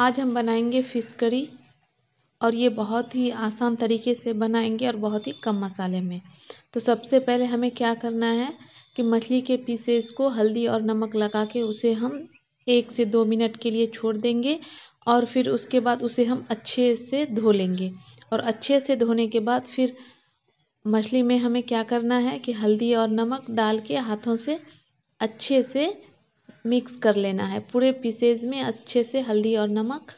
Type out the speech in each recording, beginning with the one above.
आज हम बनाएंगे फ़िश करी और ये बहुत ही आसान तरीके से बनाएंगे और बहुत ही कम मसाले में तो सबसे पहले हमें क्या करना है कि मछली के पीसेस को हल्दी और नमक लगा के उसे हम एक से दो मिनट के लिए छोड़ देंगे और फिर उसके बाद उसे हम अच्छे से धो लेंगे और अच्छे से धोने के बाद फिर मछली में हमें क्या करना है कि हल्दी और नमक डाल के हाथों से अच्छे से मिक्स कर लेना है पूरे पीसेज में अच्छे से हल्दी और नमक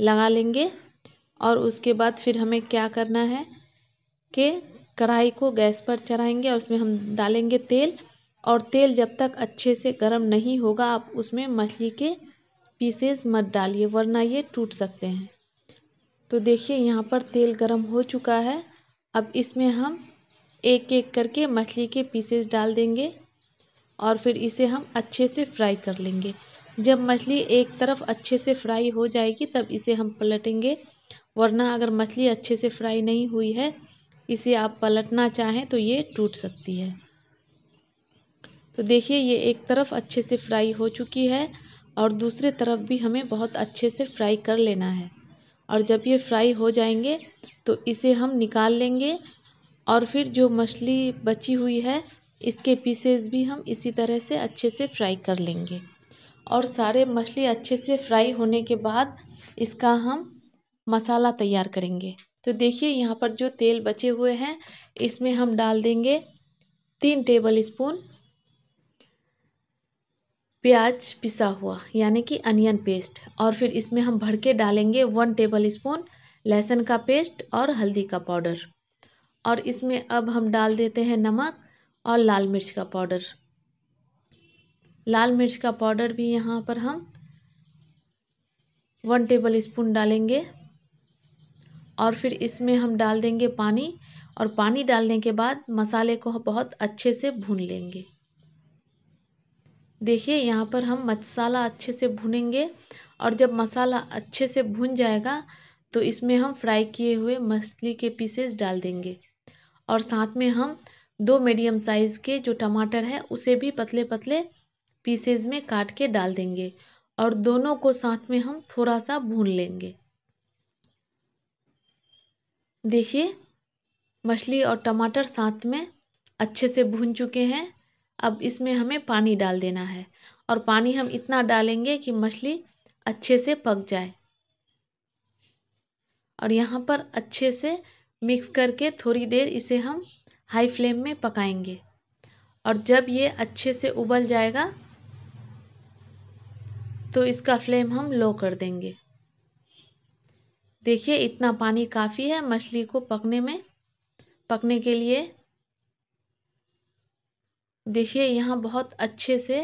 लगा लेंगे और उसके बाद फिर हमें क्या करना है कि कढ़ाई को गैस पर चढ़ाएंगे और उसमें हम डालेंगे तेल और तेल जब तक अच्छे से गर्म नहीं होगा आप उसमें मछली के पीसेस मत डालिए वरना ये टूट सकते हैं तो देखिए यहाँ पर तेल गर्म हो चुका है अब इसमें हम एक एक करके मछली के पीसेस डाल देंगे और फिर इसे हम अच्छे से फ्राई कर लेंगे जब मछली एक तरफ अच्छे से फ्राई हो जाएगी तब इसे हम पलटेंगे वरना अगर मछली अच्छे से फ्राई नहीं हुई है इसे आप पलटना चाहें तो ये टूट सकती है तो देखिए ये एक तरफ अच्छे से फ्राई हो चुकी है और दूसरे तरफ भी हमें बहुत अच्छे से फ्राई कर लेना है और जब ये फ्राई हो जाएंगे तो इसे हम निकाल लेंगे और फिर जो मछली बची हुई है इसके पीसेस भी हम इसी तरह से अच्छे से फ्राई कर लेंगे और सारे मछली अच्छे से फ्राई होने के बाद इसका हम मसाला तैयार करेंगे तो देखिए यहाँ पर जो तेल बचे हुए हैं इसमें हम डाल देंगे तीन टेबल स्पून प्याज पिसा हुआ यानी कि अनियन पेस्ट और फिर इसमें हम भर के डालेंगे वन टेबल स्पून लहसुन का पेस्ट और हल्दी का पाउडर और इसमें अब हम डाल देते हैं नमक और लाल मिर्च का पाउडर लाल मिर्च का पाउडर भी यहाँ पर हम वन टेबल स्पून डालेंगे और फिर इसमें हम डाल देंगे पानी और पानी डालने के बाद मसाले को बहुत अच्छे से भून लेंगे देखिए यहाँ पर हम मसाला अच्छे से भूनेंगे और जब मसाला अच्छे से भून जाएगा तो इसमें हम फ्राई किए हुए मछली के पीसेस डाल देंगे और साथ में हम दो मीडियम साइज़ के जो टमाटर हैं उसे भी पतले पतले पीसेज में काट के डाल देंगे और दोनों को साथ में हम थोड़ा सा भून लेंगे देखिए मछली और टमाटर साथ में अच्छे से भून चुके हैं अब इसमें हमें पानी डाल देना है और पानी हम इतना डालेंगे कि मछली अच्छे से पक जाए और यहाँ पर अच्छे से मिक्स करके थोड़ी देर इसे हम हाई फ्लेम में पकाएंगे और जब ये अच्छे से उबल जाएगा तो इसका फ्लेम हम लो कर देंगे देखिए इतना पानी काफ़ी है मछली को पकने में पकने के लिए देखिए यहाँ बहुत अच्छे से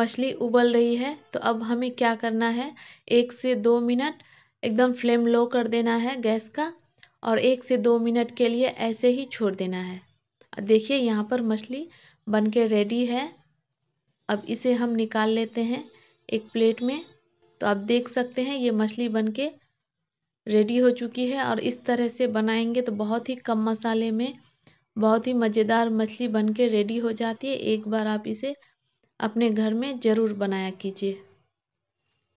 मछली उबल रही है तो अब हमें क्या करना है एक से दो मिनट एकदम फ्लेम लो कर देना है गैस का और एक से दो मिनट के लिए ऐसे ही छोड़ देना है देखिए यहाँ पर मछली बन के रेडी है अब इसे हम निकाल लेते हैं एक प्लेट में तो आप देख सकते हैं ये मछली बन के रेडी हो चुकी है और इस तरह से बनाएंगे तो बहुत ही कम मसाले में बहुत ही मज़ेदार मछली बन के रेडी हो जाती है एक बार आप इसे अपने घर में ज़रूर बनाया कीजिए